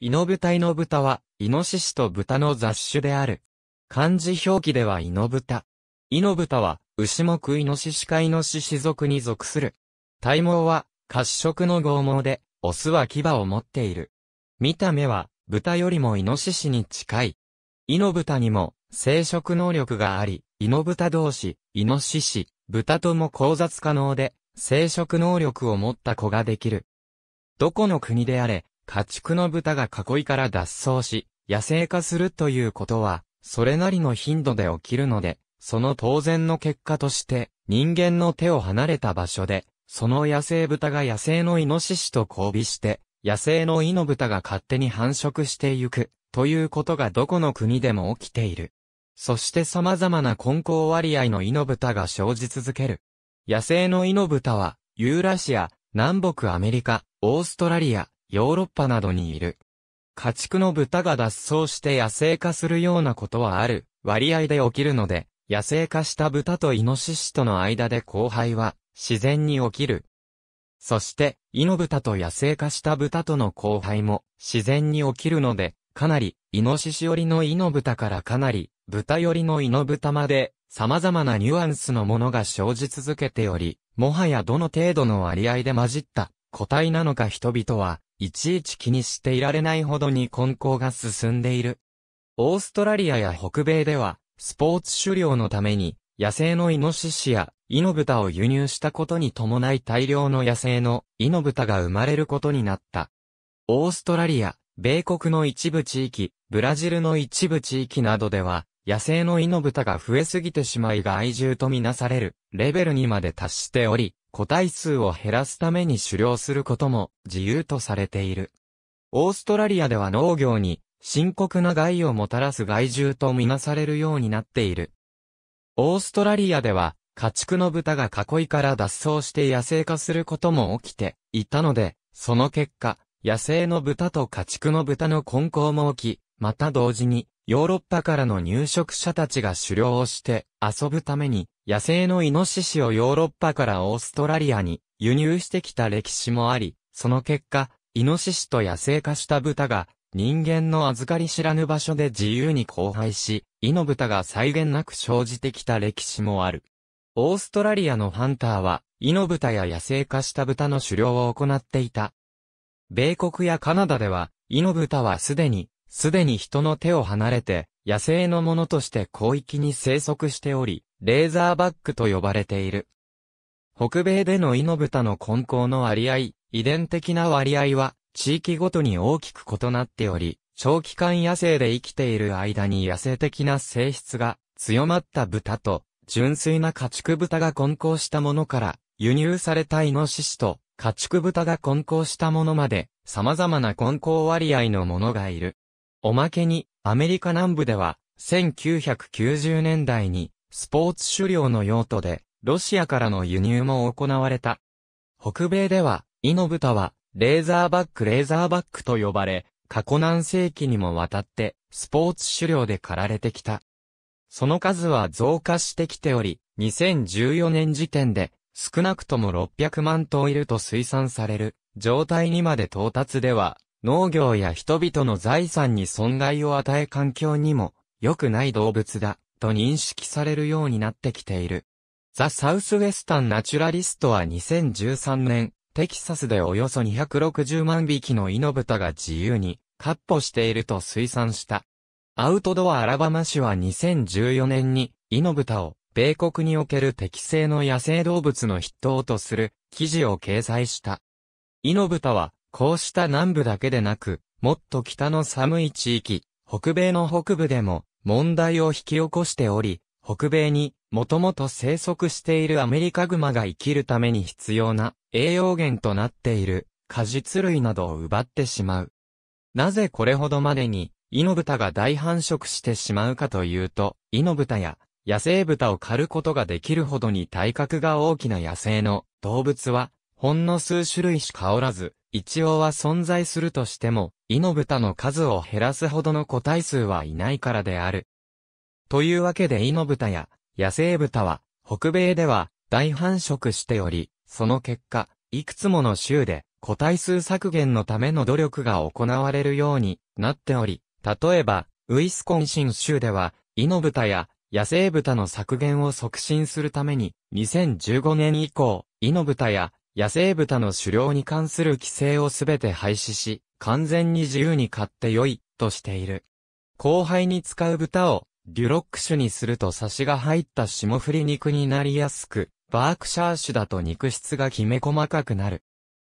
イノブタイノブタは、イノシシとブタの雑種である。漢字表記ではイノブタ。イノブタは、牛目イノシシかイノシシ属に属する。体毛は、褐色の剛毛で、オスは牙を持っている。見た目は、ブタよりもイノシシに近い。イノブタにも、生殖能力があり、イノブタ同士、イノシシ、ブタとも交雑可能で、生殖能力を持った子ができる。どこの国であれ、家畜の豚が囲いから脱走し、野生化するということは、それなりの頻度で起きるので、その当然の結果として、人間の手を離れた場所で、その野生豚が野生のイノシシと交尾して、野生のイノ豚が勝手に繁殖してゆく、ということがどこの国でも起きている。そして様々な混交割合のイノ豚が生じ続ける。野生のイノ豚は、ユーラシア、南北アメリカ、オーストラリア、ヨーロッパなどにいる。家畜の豚が脱走して野生化するようなことはある、割合で起きるので、野生化した豚とイノシシとの間で交配は、自然に起きる。そして、イノブタと野生化した豚との交配も、自然に起きるので、かなり、イノシシ寄りのイノブタからかなり、豚寄りのイノブタまで、様々なニュアンスのものが生じ続けており、もはやどの程度の割合で混じった、個体なのか人々は、いちいち気にしていられないほどに混交が進んでいる。オーストラリアや北米では、スポーツ狩猟のために、野生のイノシシやイノブタを輸入したことに伴い大量の野生のイノブタが生まれることになった。オーストラリア、米国の一部地域、ブラジルの一部地域などでは、野生のイノブタが増えすぎてしまい害獣とみなされるレベルにまで達しており、個体数を減らすために狩猟することも自由とされている。オーストラリアでは農業に深刻な害をもたらす害獣とみなされるようになっている。オーストラリアでは家畜の豚が囲いから脱走して野生化することも起きていたので、その結果、野生の豚と家畜の豚の混交も起き、また同時にヨーロッパからの入植者たちが狩猟をして遊ぶために野生のイノシシをヨーロッパからオーストラリアに輸入してきた歴史もあり、その結果、イノシシと野生化した豚が人間の預かり知らぬ場所で自由に交配し、イノブタが際限なく生じてきた歴史もある。オーストラリアのハンターは、イノブタや野生化した豚の狩猟を行っていた。米国やカナダでは、イノブタはすでにすでに人の手を離れて、野生のものとして広域に生息しており、レーザーバックと呼ばれている。北米でのイノブタの根高の割合、遺伝的な割合は、地域ごとに大きく異なっており、長期間野生で生きている間に野生的な性質が強まった豚と、純粋な家畜豚が混交したものから、輸入されたイノシシと、家畜豚が混交したものまで、様々な混交割合のものがいる。おまけに、アメリカ南部では、1990年代に、スポーツ狩猟の用途で、ロシアからの輸入も行われた。北米では、イノブタは、レーザーバックレーザーバックと呼ばれ、過去何世紀にもわたって、スポーツ狩猟で狩られてきた。その数は増加してきており、2014年時点で、少なくとも600万頭いると推算される、状態にまで到達では農業や人々の財産に損害を与え環境にも良くない動物だと認識されるようになってきている。ザ・サウスウェスタン・ナチュラリストは2013年、テキサスでおよそ260万匹のイノブタが自由に、闊歩していると推算した。アウトドアアラバマ市は2014年に、イノブタを、米国における適正の野生動物の筆頭とする、記事を掲載した。イノブタは、こうした南部だけでなく、もっと北の寒い地域、北米の北部でも問題を引き起こしており、北米にもともと生息しているアメリカグマが生きるために必要な栄養源となっている果実類などを奪ってしまう。なぜこれほどまでにイノブタが大繁殖してしまうかというと、イノブタや野生豚を狩ることができるほどに体格が大きな野生の動物はほんの数種類しかおらず、一応は存在するとしても、イノブタの数を減らすほどの個体数はいないからである。というわけでイノブタや野生ブタは、北米では大繁殖しており、その結果、いくつもの州で個体数削減のための努力が行われるようになっており、例えば、ウィスコンシン州では、イノブタや野生豚の削減を促進するために、2015年以降、イノブタや野生豚の狩猟に関する規制をすべて廃止し、完全に自由に買って良い、としている。後輩に使う豚を、デュロック種にするとサシが入った霜降り肉になりやすく、バークシャー種だと肉質がきめ細かくなる。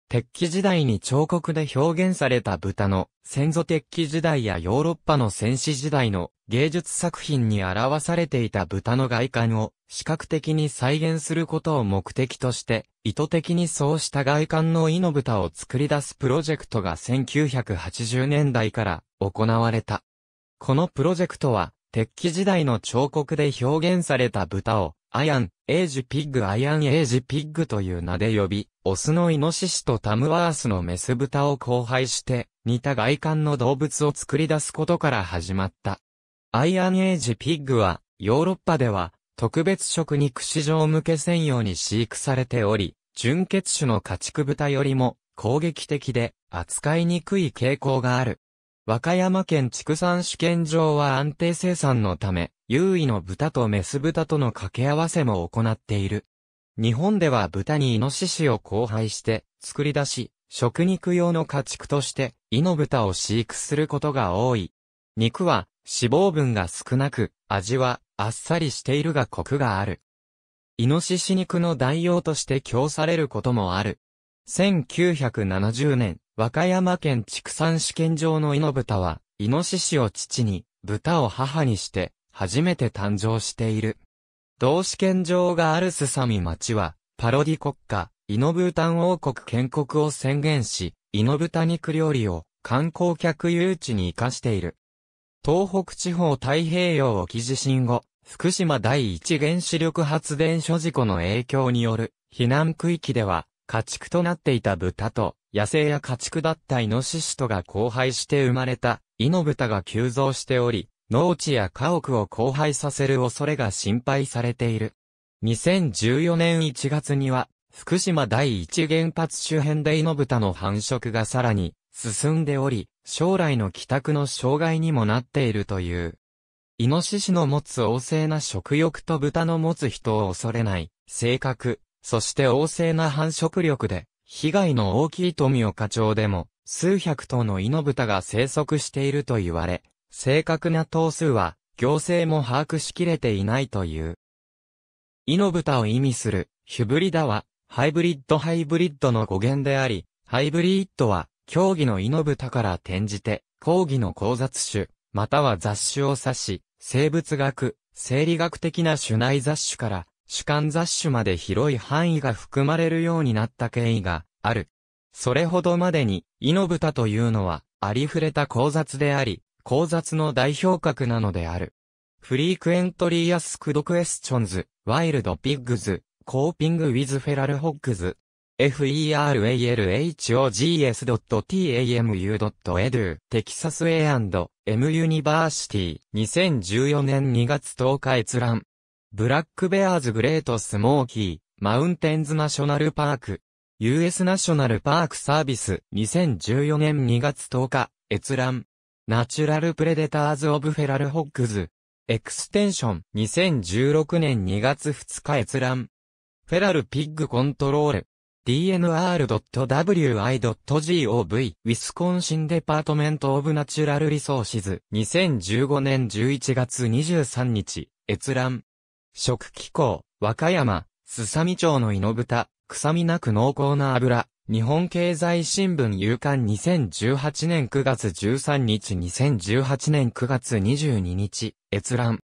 鉄器時代に彫刻で表現された豚の先祖鉄器時代やヨーロッパの戦士時代の芸術作品に表されていた豚の外観を視覚的に再現することを目的として意図的にそうした外観の胃の豚を作り出すプロジェクトが1980年代から行われた。このプロジェクトは鉄器時代の彫刻で表現された豚をアヤン、エイジピッグアヤンエイジピッグという名で呼び、オスのイノシシとタムワースのメス豚を交配して、似た外観の動物を作り出すことから始まった。アイアンエイジピッグは、ヨーロッパでは、特別食肉市場向け専用に飼育されており、純血種の家畜豚よりも攻撃的で扱いにくい傾向がある。和歌山県畜産試験場は安定生産のため、優位の豚とメス豚との掛け合わせも行っている。日本では豚にイノシシを交配して作り出し、食肉用の家畜として、イノ豚を飼育することが多い。肉は脂肪分が少なく、味はあっさりしているがコクがある。イノシシ肉の代用として供されることもある。1970年、和歌山県畜産試験場のイノブタは、イノシシを父に、豚を母にして、初めて誕生している。同試験場があるすさみ町は、パロディ国家、イノブータン王国建国を宣言し、イノブタ肉料理を観光客誘致に活かしている。東北地方太平洋沖地震後、福島第一原子力発電所事故の影響による避難区域では、家畜となっていた豚と野生や家畜だったイノシシとが交配して生まれた、イノブタが急増しており、農地や家屋を交配させる恐れが心配されている。2014年1月には、福島第一原発周辺でイノブタの繁殖がさらに進んでおり、将来の帰宅の障害にもなっているという。イノシシの持つ旺盛な食欲と豚の持つ人を恐れない、性格、そして旺盛な繁殖力で、被害の大きい富岡町でも、数百頭のイノブタが生息していると言われ、正確な頭数は、行政も把握しきれていないという。イノブタを意味する、ヒュブリダは、ハイブリッドハイブリッドの語源であり、ハイブリッドは、競技のイノブタから転じて、講義の交雑種、または雑種を指し、生物学、生理学的な種内雑種から、主観雑種まで広い範囲が含まれるようになった経緯がある。それほどまでに、イノブタというのは、ありふれた交雑であり、交雑の代表格なのである。フリークエントリーアスクドクエスチョンズ、ワイルドピッグズ、コーピングウィズフェラルホッグズ、feralhogs.tamu.edu テキサス A&M ユニバーシティ2014年2月10日閲覧ブラックベアーズグレートスモーキー、マウンテンズナショナルパーク、US ナショナルパークサービス、2014年2月10日、閲覧、ナチュラルプレデターズ・オブ・フェラル・ホッグズ、エクステンション、2016年2月2日閲覧、フェラル・ピッグ・コントロール、dnr.wi.gov ウィスコンシンデパートメントオブナチュラルリソーシズ2015年11月23日閲覧食機構、和歌山、すさみ町の猪豚、臭みなく濃厚な油、日本経済新聞夕刊2018年9月13日2018年9月22日、閲覧。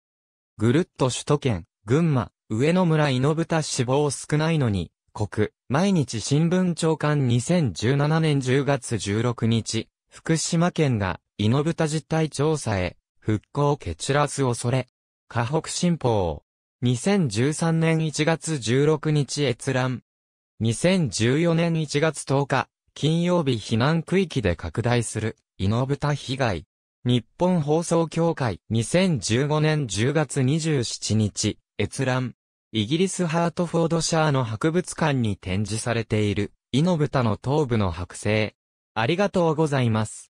ぐるっと首都圏、群馬、上野村猪豚死亡少ないのに、国、毎日新聞長官2017年10月16日、福島県が、猪豚実態調査へ、復興蹴散らす恐れ。河北新報、2013年1月16日閲覧。2014年1月10日、金曜日避難区域で拡大する、イノブタ被害。日本放送協会、2015年10月27日、閲覧。イギリスハートフォードシャーの博物館に展示されている、イノブタの頭部の剥製。ありがとうございます。